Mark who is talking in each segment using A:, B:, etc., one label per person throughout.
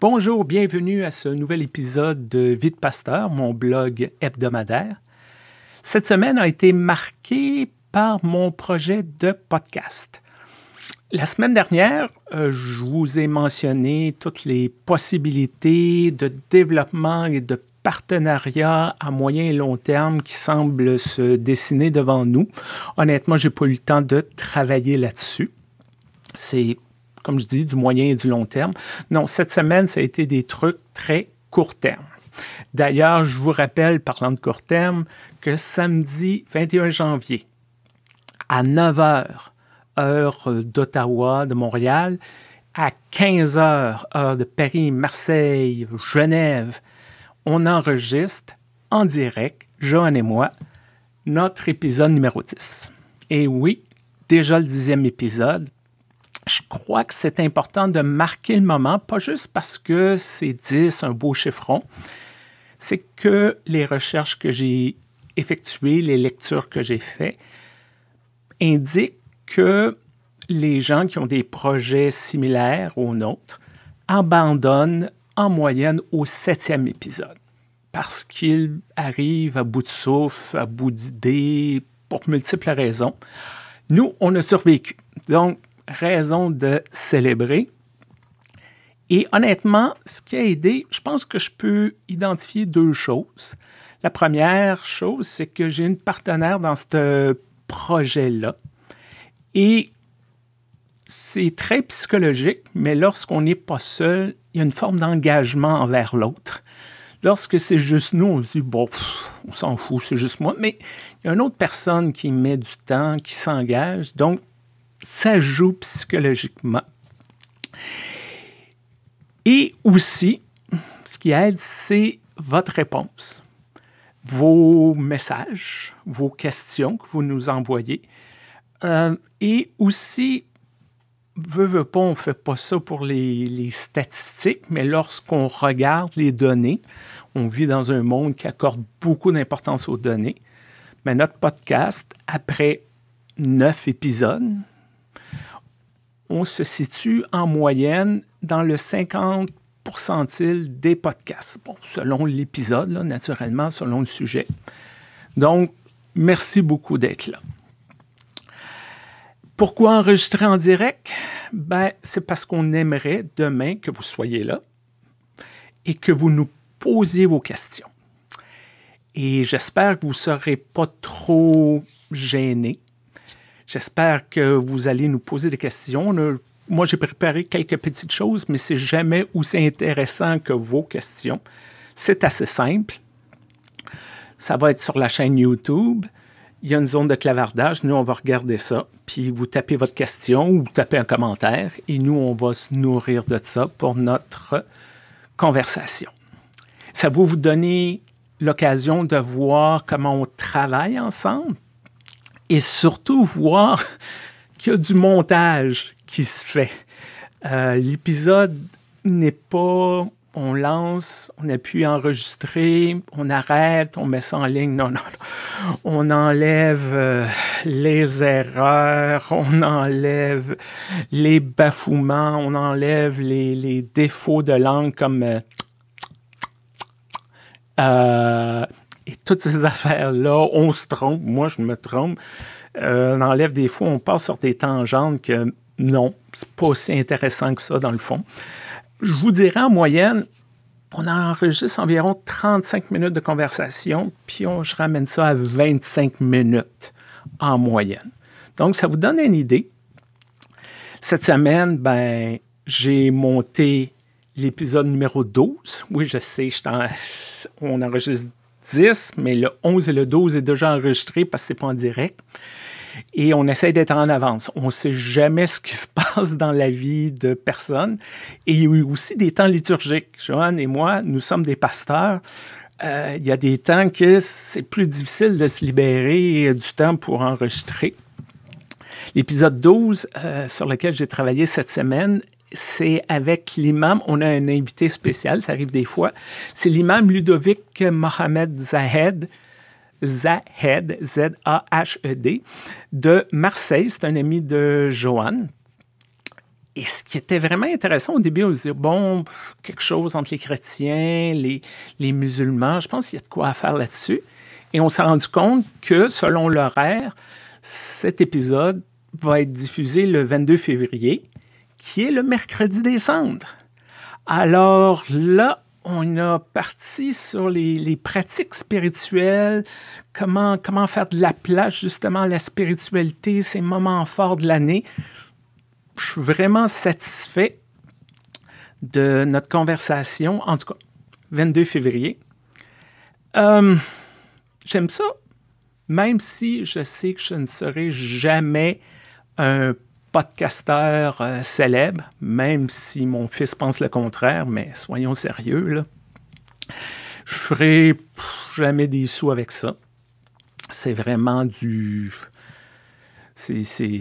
A: Bonjour, bienvenue à ce nouvel épisode de Vite Pasteur, mon blog hebdomadaire. Cette semaine a été marquée par mon projet de podcast. La semaine dernière, euh, je vous ai mentionné toutes les possibilités de développement et de partenariat à moyen et long terme qui semblent se dessiner devant nous. Honnêtement, j'ai pas eu le temps de travailler là-dessus. C'est comme je dis, du moyen et du long terme. Non, cette semaine, ça a été des trucs très court terme. D'ailleurs, je vous rappelle, parlant de court terme, que samedi 21 janvier, à 9 h, heure d'Ottawa, de Montréal, à 15 h, heure de Paris, Marseille, Genève, on enregistre en direct, Johan et moi, notre épisode numéro 10. Et oui, déjà le dixième épisode, je crois que c'est important de marquer le moment, pas juste parce que c'est 10, un beau chiffron, c'est que les recherches que j'ai effectuées, les lectures que j'ai faites, indiquent que les gens qui ont des projets similaires aux nôtres abandonnent en moyenne au septième épisode parce qu'ils arrivent à bout de souffle, à bout d'idées, pour multiples raisons. Nous, on a survécu. Donc, raison de célébrer. Et honnêtement, ce qui a aidé, je pense que je peux identifier deux choses. La première chose, c'est que j'ai une partenaire dans ce projet-là. Et c'est très psychologique, mais lorsqu'on n'est pas seul, il y a une forme d'engagement envers l'autre. Lorsque c'est juste nous, on se dit, bon, on s'en fout, c'est juste moi. Mais il y a une autre personne qui met du temps, qui s'engage. Donc, ça joue psychologiquement. Et aussi, ce qui aide, c'est votre réponse, vos messages, vos questions que vous nous envoyez. Euh, et aussi, veut, veut pas, on ne fait pas ça pour les, les statistiques, mais lorsqu'on regarde les données, on vit dans un monde qui accorde beaucoup d'importance aux données. Mais notre podcast, après neuf épisodes, on se situe en moyenne dans le 50 des podcasts. selon l'épisode, naturellement, selon le sujet. Donc, merci beaucoup d'être là. Pourquoi enregistrer en direct? Ben, c'est parce qu'on aimerait demain que vous soyez là et que vous nous posiez vos questions. Et j'espère que vous ne serez pas trop gênés J'espère que vous allez nous poser des questions. Moi, j'ai préparé quelques petites choses, mais c'est jamais aussi intéressant que vos questions. C'est assez simple. Ça va être sur la chaîne YouTube. Il y a une zone de clavardage. Nous, on va regarder ça. Puis vous tapez votre question ou vous tapez un commentaire. Et nous, on va se nourrir de ça pour notre conversation. Ça va vous donner l'occasion de voir comment on travaille ensemble et surtout voir qu'il y a du montage qui se fait. Euh, l'épisode n'est pas on lance, on appuie enregistrer, on arrête, on met ça en ligne. Non, non, On enlève euh, les erreurs, on enlève les bafouements, on enlève les, défauts de langue comme euh, euh et toutes ces affaires-là, on se trompe, moi je me trompe. Euh, on enlève des fois, on passe sur des tangentes que non, c'est pas aussi intéressant que ça dans le fond. Je vous dirais en moyenne, on enregistre environ 35 minutes de conversation, puis on, je ramène ça à 25 minutes en moyenne. Donc, ça vous donne une idée. Cette semaine, ben, j'ai monté l'épisode numéro 12. Oui, je sais, je on enregistre 10, mais le 11 et le 12 est déjà enregistré parce que n'est pas en direct. Et on essaie d'être en avance. On ne sait jamais ce qui se passe dans la vie de personne. Et il y a aussi des temps liturgiques. Johan et moi, nous sommes des pasteurs. Euh, il y a des temps que c'est plus difficile de se libérer du temps pour enregistrer. L'épisode 12 euh, sur lequel j'ai travaillé cette semaine c'est avec l'imam, on a un invité spécial, ça arrive des fois. C'est l'imam Ludovic Mohamed Zahed, Zahed, Z-A-H-E-D, de Marseille. C'est un ami de Joanne. Et ce qui était vraiment intéressant au début, on se dit bon, quelque chose entre les chrétiens, les, les musulmans, je pense qu'il y a de quoi à faire là-dessus. Et on s'est rendu compte que, selon l'horaire, cet épisode va être diffusé le 22 février qui est le mercredi des cendres. Alors là, on a parti sur les, pratiques spirituelles, comment, faire de la place, justement, à la spiritualité, ces moments forts de l'année. Je suis vraiment satisfait de notre conversation, en tout cas, 22 février. Euh, j'aime ça, même si je sais que je ne serai jamais un podcasteur euh, célèbre, même si mon fils pense le contraire, mais soyons sérieux, là. Je ferai jamais des sous avec ça. C'est vraiment du... C'est...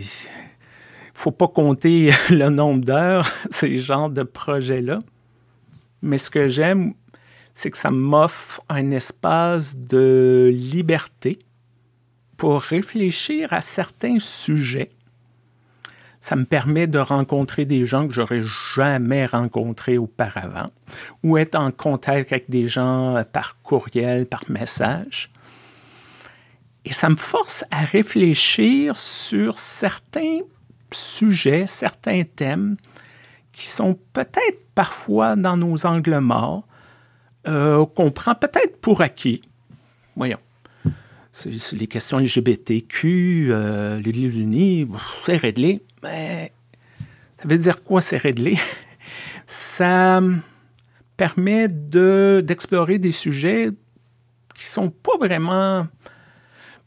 A: Faut pas compter le nombre d'heures, ces genres de projets-là. Mais ce que j'aime, c'est que ça m'offre un espace de liberté pour réfléchir à certains sujets ça me permet de rencontrer des gens que j'aurais jamais rencontrés auparavant ou être en contact avec des gens euh, par courriel, par message. Et ça me force à réfléchir sur certains sujets, certains thèmes qui sont peut-être parfois dans nos angles morts, euh, qu'on prend peut-être pour acquis. Voyons, les questions LGBTQ, euh, les livres unis, c'est réglé. Mais ben, ça veut dire quoi, c'est réglé? ça hum, permet d'explorer des sujets qui sont pas vraiment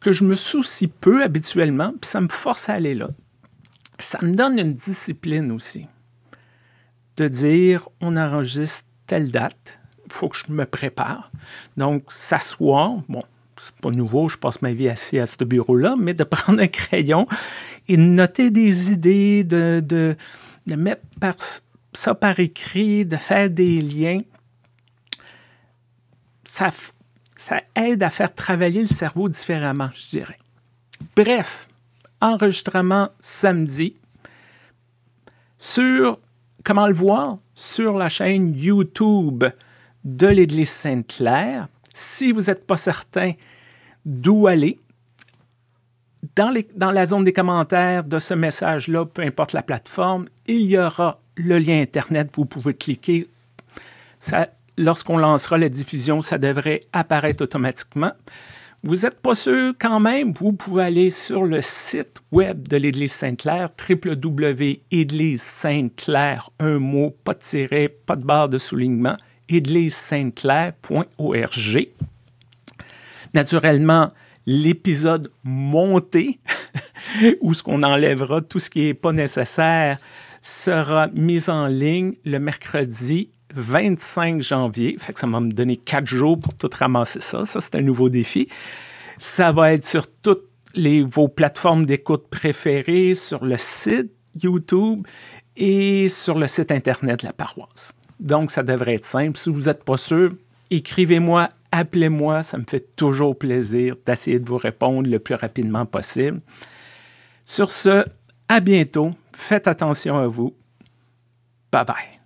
A: que je me soucie peu habituellement, puis ça me force à aller là. Ça me donne une discipline aussi. De dire, on enregistre telle date, il faut que je me prépare. Donc, s'asseoir, bon, c'est pas nouveau, je passe ma vie assis à ce bureau-là, mais de prendre un crayon et de noter des idées, de, mettre ça par écrit, de faire des liens, ça, ça aide à faire travailler le cerveau différemment, je dirais. Bref, enregistrement samedi sur, comment le voir, sur la chaîne YouTube de l'Église Sainte-Claire. Si vous n'êtes pas certain, d'où aller. Dans, la zone des commentaires de ce message-là, peu importe la plateforme, il y aura le lien Internet. Vous pouvez cliquer. Lorsqu'on lancera la diffusion, ça devrait apparaître automatiquement. Vous n'êtes pas sûr quand même, vous pouvez aller sur le site web de l'Église Sainte-Claire, www.église Sainte-Claire, un mot, pas de tiret, pas de barre de soulignement, Saint-Claire.org naturellement l'épisode monté, où ce qu'on enlèvera tout ce qui n'est pas nécessaire, sera mis en ligne le mercredi 25 janvier. ça va me donner quatre jours pour tout ramasser ça. Ça, c'est un nouveau défi. Ça va être sur toutes vos plateformes d'écoute préférées, sur le site YouTube et sur le site Internet de la paroisse. Donc, ça devrait être simple. Si vous n'êtes pas sûr, écrivez-moi appelez-moi, ça me fait toujours plaisir d'essayer de vous répondre le plus rapidement possible. Sur ce, à bientôt, faites attention à vous. Bye bye.